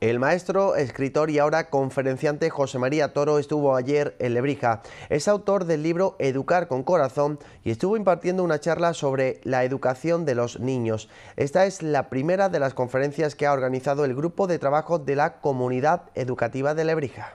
El maestro, escritor y ahora conferenciante José María Toro estuvo ayer en Lebrija. Es autor del libro Educar con Corazón y estuvo impartiendo una charla sobre la educación de los niños. Esta es la primera de las conferencias que ha organizado el Grupo de Trabajo de la Comunidad Educativa de Lebrija.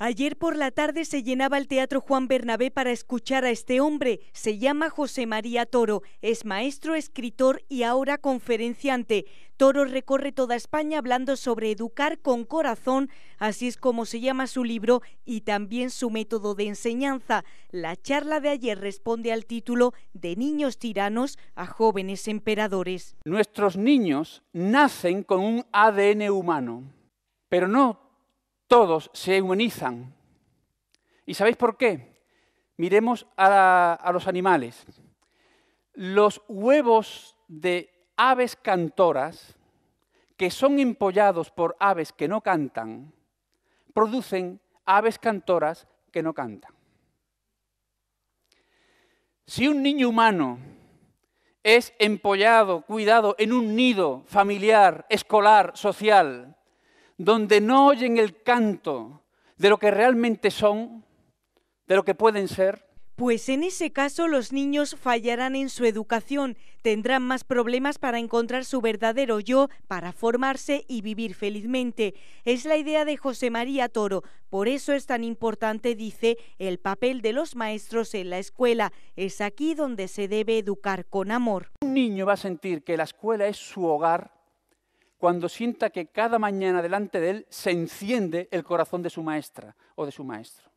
Ayer por la tarde se llenaba el Teatro Juan Bernabé para escuchar a este hombre. Se llama José María Toro, es maestro, escritor y ahora conferenciante. Toro recorre toda España hablando sobre educar con corazón, así es como se llama su libro y también su método de enseñanza. La charla de ayer responde al título De niños tiranos a jóvenes emperadores. Nuestros niños nacen con un ADN humano, pero no todos se humanizan. ¿Y sabéis por qué? Miremos a, los animales. Los huevos de aves cantoras, que son empollados por aves que no cantan, producen aves cantoras que no cantan. Si un niño humano es empollado, cuidado en un nido familiar, escolar, social, donde no oyen el canto de lo que realmente son, de lo que pueden ser? Pues en ese caso los niños fallarán en su educación, tendrán más problemas para encontrar su verdadero yo, para formarse y vivir felizmente. Es la idea de José María Toro. Por eso es tan importante, dice, el papel de los maestros en la escuela. Es aquí donde se debe educar con amor. Un niño va a sentir que la escuela es su hogar cuando sienta que cada mañana delante de él se enciende el corazón de su maestra o de su maestro.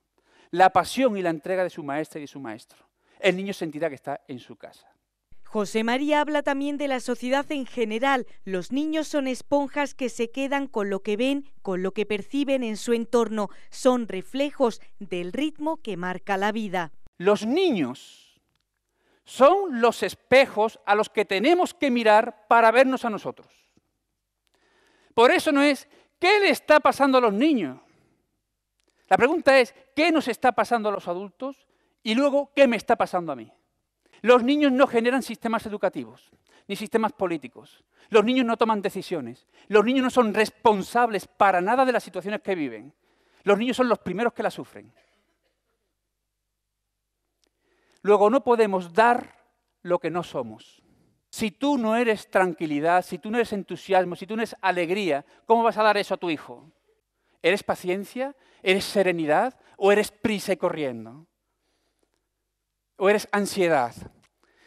La pasión y la entrega de su maestra y de su maestro. El niño sentirá que está en su casa. José María habla también de la sociedad en general. Los niños son esponjas que se quedan con lo que ven, con lo que perciben en su entorno. Son reflejos del ritmo que marca la vida. Los niños son los espejos a los que tenemos que mirar para vernos a nosotros. Por eso no es qué le está pasando a los niños. La pregunta es qué nos está pasando a los adultos y luego qué me está pasando a mí. Los niños no generan sistemas educativos ni sistemas políticos. Los niños no toman decisiones. Los niños no son responsables para nada de las situaciones que viven. Los niños son los primeros que las sufren. Luego no podemos dar lo que no somos. Si tú no eres tranquilidad, si tú no eres entusiasmo, si tú no eres alegría, ¿cómo vas a dar eso a tu hijo? ¿Eres paciencia? ¿Eres serenidad? ¿O eres prisa y corriendo? ¿O eres ansiedad?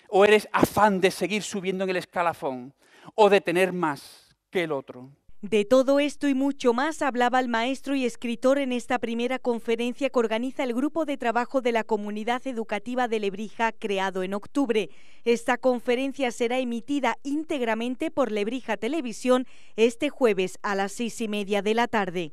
¿O eres afán de seguir subiendo en el escalafón? ¿O de tener más que el otro? De todo esto y mucho más hablaba el maestro y escritor en esta primera conferencia que organiza el Grupo de Trabajo de la Comunidad Educativa de Lebrija, creado en octubre. Esta conferencia será emitida íntegramente por Lebrija Televisión este jueves a las seis y media de la tarde.